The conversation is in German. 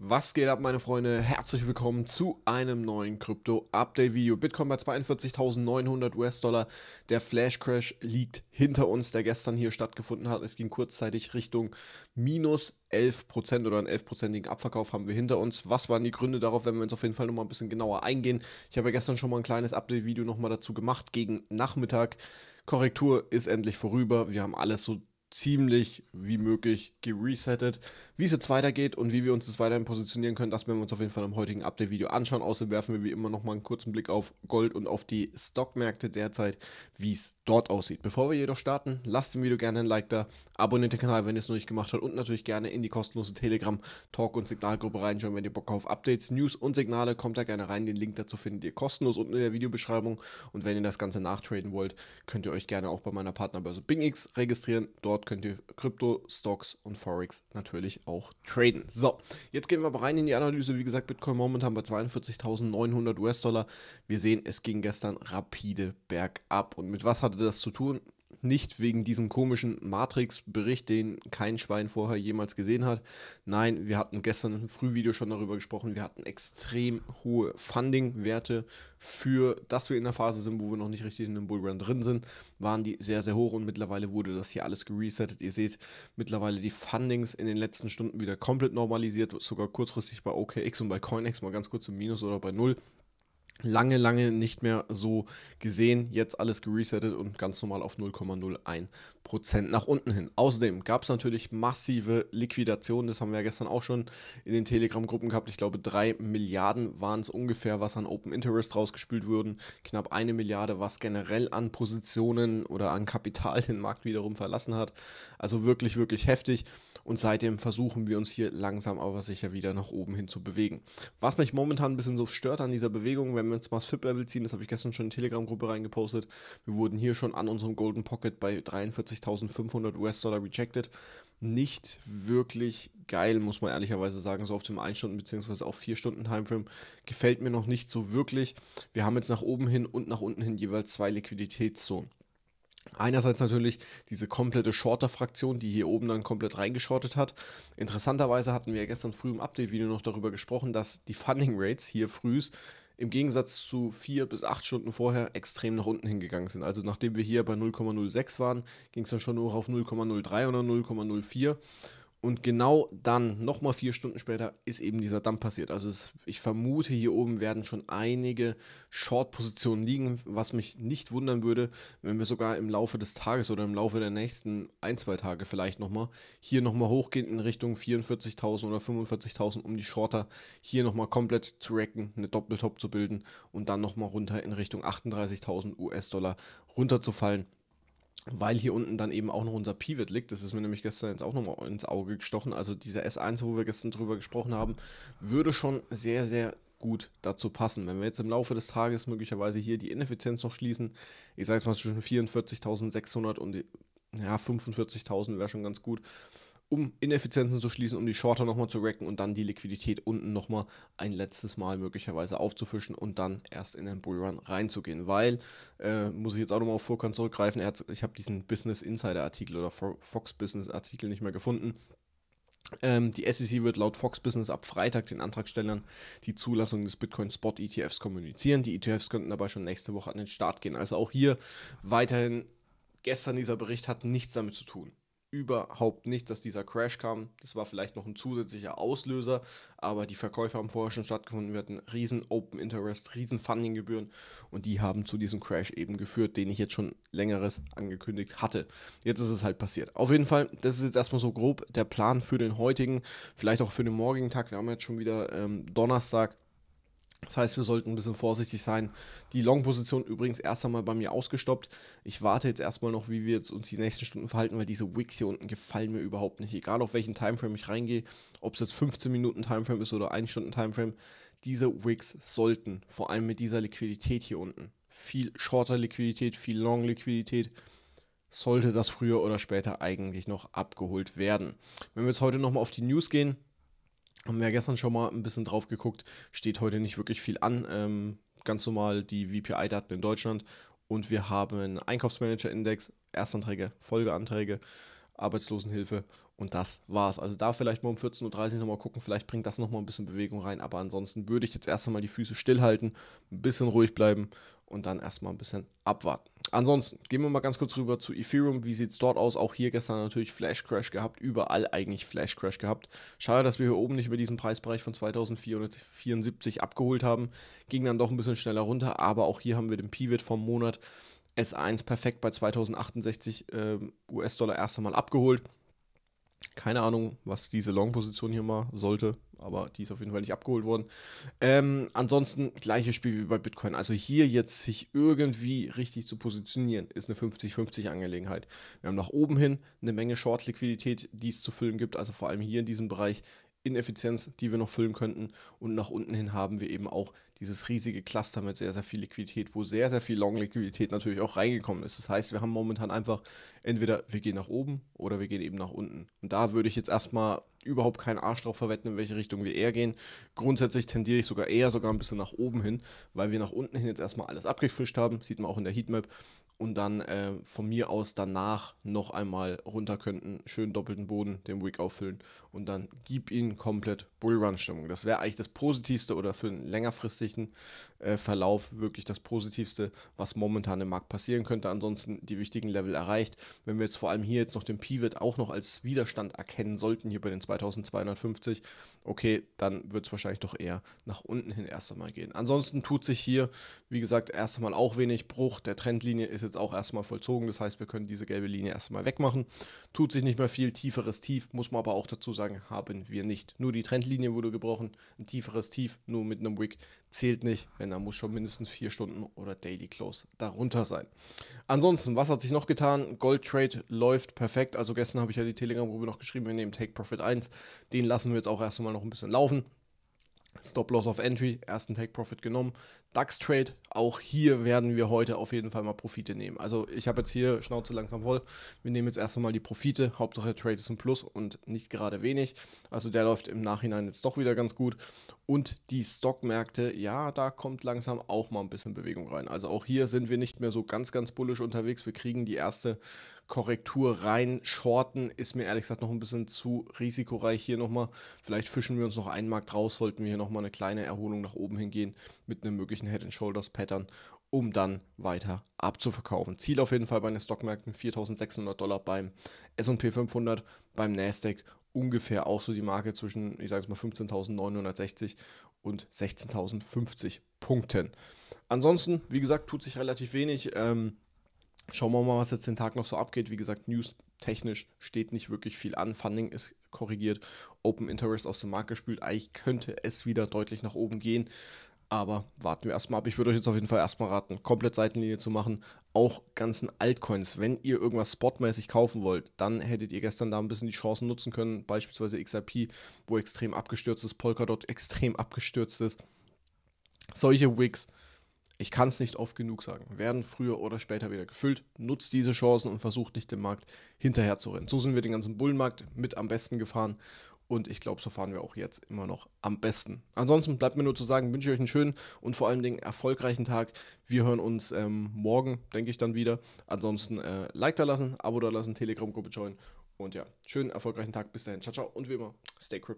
Was geht ab, meine Freunde? Herzlich willkommen zu einem neuen Krypto-Update-Video. Bitcoin bei 42.900 US-Dollar. Der Flash-Crash liegt hinter uns, der gestern hier stattgefunden hat. Es ging kurzzeitig Richtung minus 11% oder einen 11%igen Abverkauf haben wir hinter uns. Was waren die Gründe darauf, werden wir uns auf jeden Fall nochmal ein bisschen genauer eingehen. Ich habe ja gestern schon mal ein kleines Update-Video nochmal dazu gemacht, gegen Nachmittag. Korrektur ist endlich vorüber. Wir haben alles so ziemlich wie möglich geresettet. Wie es jetzt weitergeht und wie wir uns jetzt weiterhin positionieren können, das werden wir uns auf jeden Fall im heutigen Update-Video anschauen. Außerdem werfen wir wie immer nochmal einen kurzen Blick auf Gold und auf die Stockmärkte derzeit, wie es dort aussieht. Bevor wir jedoch starten, lasst dem Video gerne ein Like da, abonniert den Kanal, wenn ihr es noch nicht gemacht habt und natürlich gerne in die kostenlose Telegram-Talk- und Signalgruppe reinschauen, wenn ihr Bock auf Updates, News und Signale, kommt da gerne rein. Den Link dazu findet ihr kostenlos unten in der Videobeschreibung und wenn ihr das Ganze nachtraden wollt, könnt ihr euch gerne auch bei meiner Partnerbörse BingX registrieren. Dort Dort könnt ihr Krypto, Stocks und Forex natürlich auch traden. So, jetzt gehen wir aber rein in die Analyse. Wie gesagt, Bitcoin momentan bei 42.900 US-Dollar. Wir sehen, es ging gestern rapide bergab. Und mit was hatte das zu tun? Nicht wegen diesem komischen Matrix-Bericht, den kein Schwein vorher jemals gesehen hat. Nein, wir hatten gestern im Frühvideo schon darüber gesprochen. Wir hatten extrem hohe Funding-Werte für, dass wir in der Phase sind, wo wir noch nicht richtig in dem Bullrun drin sind, waren die sehr, sehr hoch und mittlerweile wurde das hier alles geresettet. Ihr seht mittlerweile die Fundings in den letzten Stunden wieder komplett normalisiert, sogar kurzfristig bei OKX und bei CoinEx mal ganz kurz im Minus oder bei Null lange, lange nicht mehr so gesehen. Jetzt alles geresettet und ganz normal auf 0,01% nach unten hin. Außerdem gab es natürlich massive Liquidationen. Das haben wir ja gestern auch schon in den Telegram-Gruppen gehabt. Ich glaube, 3 Milliarden waren es ungefähr, was an Open Interest rausgespült wurden. Knapp eine Milliarde, was generell an Positionen oder an Kapital den Markt wiederum verlassen hat. Also wirklich, wirklich heftig. Und seitdem versuchen wir uns hier langsam aber sicher wieder nach oben hin zu bewegen. Was mich momentan ein bisschen so stört an dieser Bewegung, wenn wir jetzt mal das FIP-Level ziehen, das habe ich gestern schon in die Telegram-Gruppe reingepostet. Wir wurden hier schon an unserem Golden Pocket bei 43.500 US-Dollar rejected. Nicht wirklich geil, muss man ehrlicherweise sagen, so auf dem 1-Stunden- bzw. auch 4-Stunden-Timeframe gefällt mir noch nicht so wirklich. Wir haben jetzt nach oben hin und nach unten hin jeweils zwei Liquiditätszonen. Einerseits natürlich diese komplette Shorter-Fraktion, die hier oben dann komplett reingeschortet hat. Interessanterweise hatten wir ja gestern früh im Update-Video noch darüber gesprochen, dass die Funding-Rates hier frühs im Gegensatz zu vier bis acht Stunden vorher extrem nach unten hingegangen sind. Also nachdem wir hier bei 0,06 waren, ging es dann schon nur auf 0,03 oder 0,04. Und genau dann, nochmal vier Stunden später, ist eben dieser Dump passiert. Also es, ich vermute, hier oben werden schon einige Short-Positionen liegen, was mich nicht wundern würde, wenn wir sogar im Laufe des Tages oder im Laufe der nächsten ein, zwei Tage vielleicht nochmal hier nochmal hochgehen in Richtung 44.000 oder 45.000, um die Shorter hier nochmal komplett zu racken, eine Doppeltop zu bilden und dann nochmal runter in Richtung 38.000 US-Dollar runterzufallen weil hier unten dann eben auch noch unser Pivot liegt. Das ist mir nämlich gestern jetzt auch nochmal ins Auge gestochen. Also dieser S1, wo wir gestern drüber gesprochen haben, würde schon sehr, sehr gut dazu passen. Wenn wir jetzt im Laufe des Tages möglicherweise hier die Ineffizienz noch schließen, ich sage jetzt mal zwischen 44.600 und ja, 45.000 wäre schon ganz gut um Ineffizienzen zu schließen, um die Shorter nochmal zu racken und dann die Liquidität unten nochmal ein letztes Mal möglicherweise aufzufischen und dann erst in den Bullrun reinzugehen. Weil, äh, muss ich jetzt auch nochmal auf Vorkant zurückgreifen, ich habe diesen Business Insider Artikel oder Fox Business Artikel nicht mehr gefunden. Ähm, die SEC wird laut Fox Business ab Freitag den Antragstellern die Zulassung des Bitcoin Spot ETFs kommunizieren. Die ETFs könnten dabei schon nächste Woche an den Start gehen. Also auch hier weiterhin, gestern dieser Bericht hat nichts damit zu tun überhaupt nicht, dass dieser Crash kam. Das war vielleicht noch ein zusätzlicher Auslöser, aber die Verkäufe haben vorher schon stattgefunden. Wir hatten riesen Open Interest, riesen Fundinggebühren und die haben zu diesem Crash eben geführt, den ich jetzt schon längeres angekündigt hatte. Jetzt ist es halt passiert. Auf jeden Fall, das ist jetzt erstmal so grob der Plan für den heutigen, vielleicht auch für den morgigen Tag. Wir haben jetzt schon wieder ähm, Donnerstag. Das heißt, wir sollten ein bisschen vorsichtig sein. Die Long-Position übrigens erst einmal bei mir ausgestoppt. Ich warte jetzt erstmal noch, wie wir jetzt uns die nächsten Stunden verhalten, weil diese Wicks hier unten gefallen mir überhaupt nicht. Egal auf welchen Timeframe ich reingehe, ob es jetzt 15 Minuten Timeframe ist oder 1 Stunden Timeframe, diese Wicks sollten, vor allem mit dieser Liquidität hier unten, viel shorter Liquidität, viel long Liquidität, sollte das früher oder später eigentlich noch abgeholt werden. Wenn wir jetzt heute nochmal auf die News gehen, haben wir ja gestern schon mal ein bisschen drauf geguckt. Steht heute nicht wirklich viel an. Ähm, ganz normal die VPI-Daten in Deutschland. Und wir haben Einkaufsmanager-Index, Erstanträge, Folgeanträge, Arbeitslosenhilfe und das war's. Also da vielleicht mal um 14.30 Uhr nochmal gucken, vielleicht bringt das nochmal ein bisschen Bewegung rein. Aber ansonsten würde ich jetzt erst einmal die Füße stillhalten, ein bisschen ruhig bleiben und dann erstmal ein bisschen abwarten. Ansonsten gehen wir mal ganz kurz rüber zu Ethereum. Wie sieht es dort aus? Auch hier gestern natürlich Flash Crash gehabt, überall eigentlich Flash Crash gehabt. Schade, dass wir hier oben nicht über diesen Preisbereich von 2474 abgeholt haben. Ging dann doch ein bisschen schneller runter, aber auch hier haben wir den Pivot vom Monat S1 perfekt bei 2068 äh, US-Dollar erst einmal abgeholt. Keine Ahnung, was diese Long-Position hier mal sollte, aber die ist auf jeden Fall nicht abgeholt worden. Ähm, ansonsten gleiches Spiel wie bei Bitcoin. Also hier jetzt sich irgendwie richtig zu positionieren, ist eine 50-50 Angelegenheit. Wir haben nach oben hin eine Menge Short-Liquidität, die es zu füllen gibt. Also vor allem hier in diesem Bereich Ineffizienz, die wir noch füllen könnten. Und nach unten hin haben wir eben auch dieses riesige Cluster mit sehr, sehr viel Liquidität, wo sehr, sehr viel Long-Liquidität natürlich auch reingekommen ist. Das heißt, wir haben momentan einfach entweder wir gehen nach oben oder wir gehen eben nach unten. Und da würde ich jetzt erstmal überhaupt keinen Arsch drauf verwetten, in welche Richtung wir eher gehen. Grundsätzlich tendiere ich sogar eher sogar ein bisschen nach oben hin, weil wir nach unten hin jetzt erstmal alles abgefischt haben, sieht man auch in der Heatmap. Und dann äh, von mir aus danach noch einmal runter könnten, schön doppelten Boden, den Wick auffüllen und dann gib ihnen komplett Bullrun-Stimmung. Das wäre eigentlich das Positivste oder für einen längerfristigen kurzfristigen äh, Verlauf wirklich das Positivste, was momentan im Markt passieren könnte. Ansonsten die wichtigen Level erreicht. Wenn wir jetzt vor allem hier jetzt noch den Pivot auch noch als Widerstand erkennen sollten, hier bei den 2250, okay, dann wird es wahrscheinlich doch eher nach unten hin erst einmal gehen. Ansonsten tut sich hier, wie gesagt, erst einmal auch wenig Bruch. Der Trendlinie ist jetzt auch erstmal vollzogen. Das heißt, wir können diese gelbe Linie erstmal wegmachen. Tut sich nicht mehr viel. Tieferes Tief, muss man aber auch dazu sagen, haben wir nicht. Nur die Trendlinie wurde gebrochen. Ein tieferes Tief, nur mit einem Wick zählt nicht. Wenn, da muss schon mindestens vier Stunden oder Daily Close darunter sein. Ansonsten, was hat sich noch getan? Gold Trade läuft perfekt. Also gestern habe ich ja die Telegram-Gruppe noch geschrieben, wir nehmen Take Profit 1. Den lassen wir jetzt auch erstmal noch ein bisschen laufen. Stop Loss of Entry, ersten Take Profit genommen, DAX-Trade. Auch hier werden wir heute auf jeden Fall mal Profite nehmen. Also ich habe jetzt hier Schnauze langsam voll. Wir nehmen jetzt erst einmal die Profite. Hauptsache der Trade ist ein Plus und nicht gerade wenig. Also der läuft im Nachhinein jetzt doch wieder ganz gut. Und die Stockmärkte, ja, da kommt langsam auch mal ein bisschen Bewegung rein. Also auch hier sind wir nicht mehr so ganz, ganz bullisch unterwegs. Wir kriegen die erste Korrektur rein. Shorten ist mir ehrlich gesagt noch ein bisschen zu risikoreich hier nochmal. Vielleicht fischen wir uns noch einen Markt raus, sollten wir hier nochmal eine kleine Erholung nach oben hingehen mit einem möglichen solchen Head and Shoulders Pattern, um dann weiter abzuverkaufen. Ziel auf jeden Fall bei den Stockmärkten 4600 Dollar beim S&P 500, beim Nasdaq ungefähr auch so die Marke zwischen, ich sage es mal 15.960 und 16.050 Punkten. Ansonsten, wie gesagt, tut sich relativ wenig. Ähm, schauen wir mal, was jetzt den Tag noch so abgeht. Wie gesagt, News technisch steht nicht wirklich viel an. Funding ist korrigiert, Open Interest aus dem Markt gespült. Eigentlich könnte es wieder deutlich nach oben gehen. Aber warten wir erstmal ab. Ich würde euch jetzt auf jeden Fall erstmal raten, komplett Seitenlinie zu machen. Auch ganzen Altcoins. Wenn ihr irgendwas spotmäßig kaufen wollt, dann hättet ihr gestern da ein bisschen die Chancen nutzen können. Beispielsweise XRP, wo extrem abgestürzt ist, Polkadot extrem abgestürzt ist. Solche Wigs, ich kann es nicht oft genug sagen, werden früher oder später wieder gefüllt. Nutzt diese Chancen und versucht nicht dem Markt hinterherzurennen. So sind wir den ganzen Bullenmarkt mit am besten gefahren und ich glaube, so fahren wir auch jetzt immer noch am besten. Ansonsten bleibt mir nur zu sagen, wünsche ich euch einen schönen und vor allen Dingen erfolgreichen Tag. Wir hören uns ähm, morgen, denke ich, dann wieder. Ansonsten äh, Like da lassen, Abo da lassen, Telegram-Gruppe joinen. Und ja, schönen erfolgreichen Tag. Bis dahin. Ciao, ciao. Und wie immer, stay crypto.